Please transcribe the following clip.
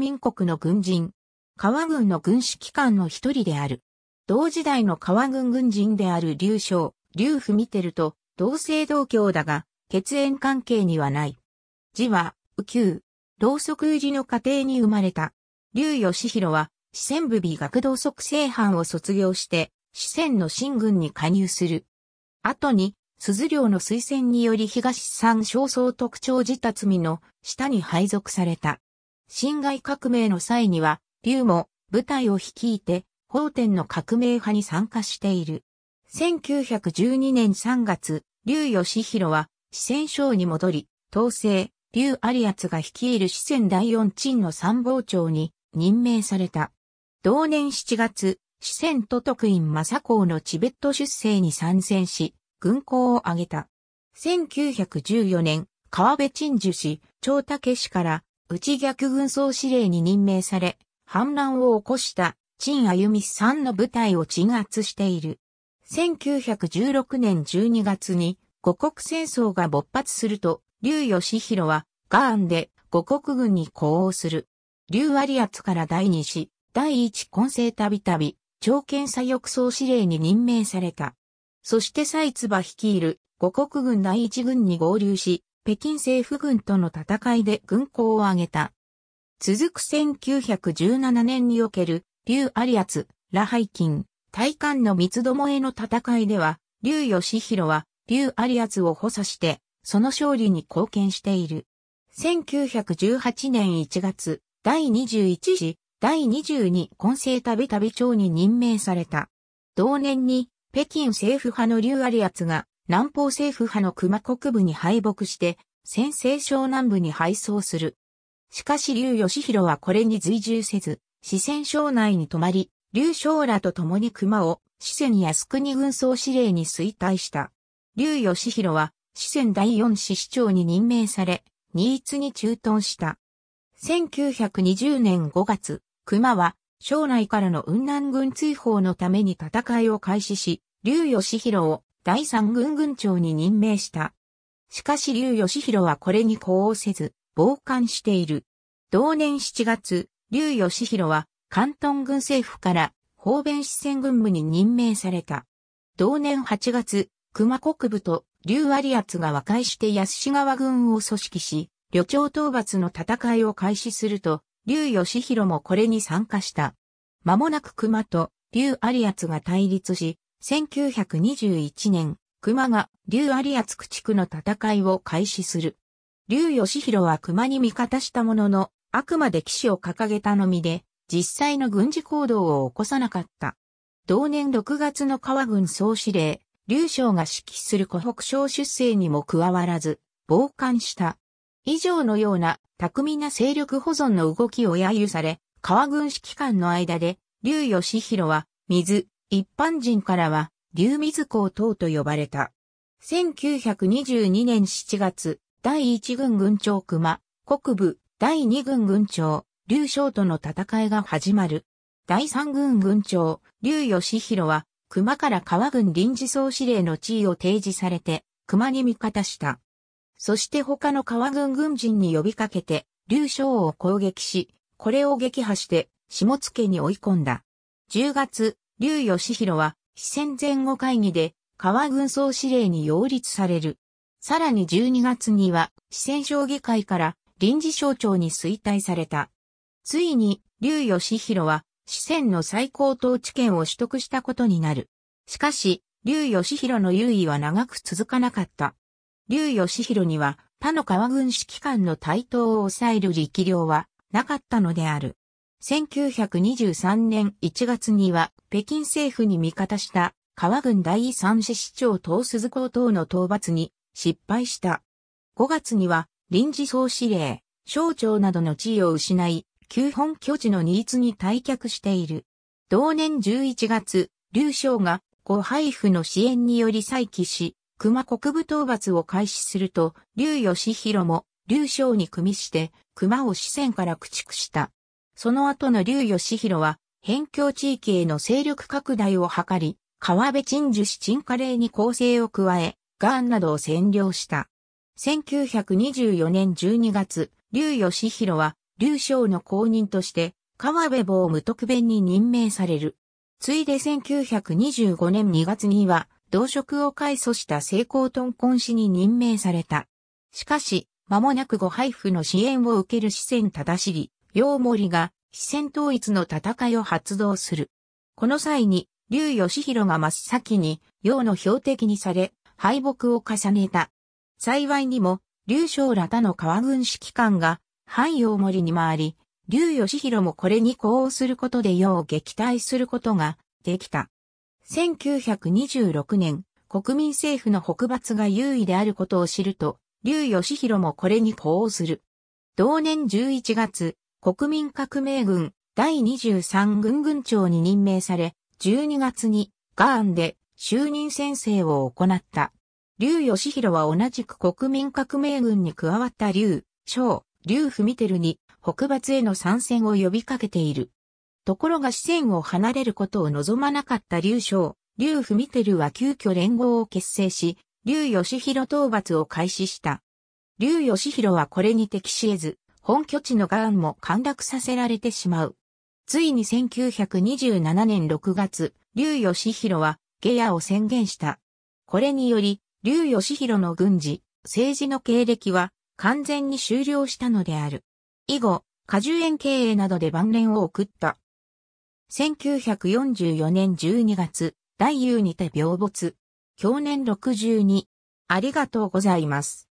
民国の軍人。川軍の軍指揮官の一人である。同時代の川軍軍人である劉将、劉てると同姓同郷だが、血縁関係にはない。字は、右旧、同則氏の家庭に生まれた。劉義弘は、四川部美学同則正班を卒業して、四川の新軍に加入する。後に、鈴陵の推薦により東三焦総特徴自達民の下に配属された。侵害革命の際には、劉も部隊を率いて、法天の革命派に参加している。1912年3月、劉義弘は四川省に戻り、統制、劉有厚が率いる四川第四鎮の参謀長に任命された。同年7月、四川都督院正公のチベット出征に参戦し、軍功を挙げた。1914年、川辺鎮守氏、長武氏から内逆軍総司令に任命され、反乱を起こした陳歩美さんの部隊を鎮圧している。1916年12月に五国戦争が勃発すると、劉義弘はガーンで五国軍に呼応する。劉有圧から第二子、第一混成たびたび、長見左翼総司令に任命された。そして蔡唾率いる五国軍第一軍に合流し、北京政府軍との戦いで軍功を挙げた。続く1917年における、劉有厚、羅拝金、大韓の三つどもえの戦いでは、劉義弘は、劉有厚を補佐して、その勝利に貢献している。1918年1月、第21次、第22混成たびたび長に任命された。同年に、北京政府派の劉有厚が、南方政府派の熊国部に敗北して、先制省南部に敗走する。しかし劉義弘はこれに随従せず、四川省内に泊まり、劉将らと共に熊を四川靖国軍総司令に衰退した。劉義弘は四川第四市市長に任命され、新津に駐屯した。1920年5月、熊は省内からの雲南軍追放のために戦いを開始し、劉義弘を第三軍軍長に任命した。しかし劉義弘はこれに呼応せず、傍観している。同年7月、劉義弘は関東軍政府から方便四川軍部に任命された。同年8月、熊国部と劉有厚が和解して安志川軍を組織し、旅長討伐の戦いを開始すると、劉義弘もこれに参加した。間もなく熊と劉有厚が対立し、1921年、熊が竜有厚区地区の戦いを開始する。竜義弘は熊に味方したものの、あくまで騎士を掲げたのみで、実際の軍事行動を起こさなかった。同年6月の川軍総司令、竜将が指揮する湖北省出征にも加わらず、傍観した。以上のような巧みな勢力保存の動きを揶揄され、川軍指揮官の間で、竜義弘は、水、一般人からは、竜水港等と呼ばれた。1922年7月、第1軍軍長熊、国部、第2軍軍長、竜将との戦いが始まる。第3軍軍長、竜義弘は、熊から川軍臨時総司令の地位を提示されて、熊に味方した。そして他の川軍軍人に呼びかけて、竜将を攻撃し、これを撃破して、下野に追い込んだ。10月、劉義弘は、非戦前後会議で、川軍総司令に擁立される。さらに12月には、四川省議会から臨時省庁に衰退された。ついに、劉義弘は、四川の最高統治権を取得したことになる。しかし、劉義弘の優位は長く続かなかった。劉義弘には、他の川軍指揮官の台頭を抑える力量はなかったのである。1923年1月には北京政府に味方した川郡第三市市長東鈴子等の討伐に失敗した。5月には臨時総司令、省庁などの地位を失い、旧本拠地のニーツに退却している。同年11月、劉将が後配布の支援により再起し、熊国部討伐を開始すると、劉義弘も劉将に組みして、熊を四川から駆逐した。その後の劉義弘は、辺境地域への勢力拡大を図り、川辺鎮守市鎮華令に攻勢を加え、ガーンなどを占領した。1924年12月、劉義弘は、劉将の公認として、川辺坊無特弁に任命される。ついで1925年2月には、同職を改組した成功屯魂氏に任命された。しかし、間もなくご配布の支援を受ける四川忠尻、楊森が四川統一の戦いを発動する。この際に、劉義弘が真っ先に楊の標的にされ、敗北を重ねた。幸いにも、劉将ら他の川軍指揮官が、反楊森に回り、劉義弘もこれに呼応することで楊を撃退することができた。1926年、国民政府の北伐が優位であることを知ると、劉義弘もこれに呼応する。同年11月、国民革命軍第23軍軍長に任命され、12月にガーンで就任宣誓を行った。劉義弘は同じく国民革命軍に加わった劉、章、劉文照に北伐への参戦を呼びかけている。ところが四川を離れることを望まなかった劉章、劉文照は急遽連合を結成し、劉義弘討伐を開始した。劉義弘はこれに適し得ず、本拠地のガーンも陥落させられてしまう。ついに1927年6月、劉義弘はゲアを宣言した。これにより、劉義弘の軍事、政治の経歴は完全に終了したのである。以後、果樹園経営などで晩年を送った。1944年12月、大優にて病没。去年62。ありがとうございます。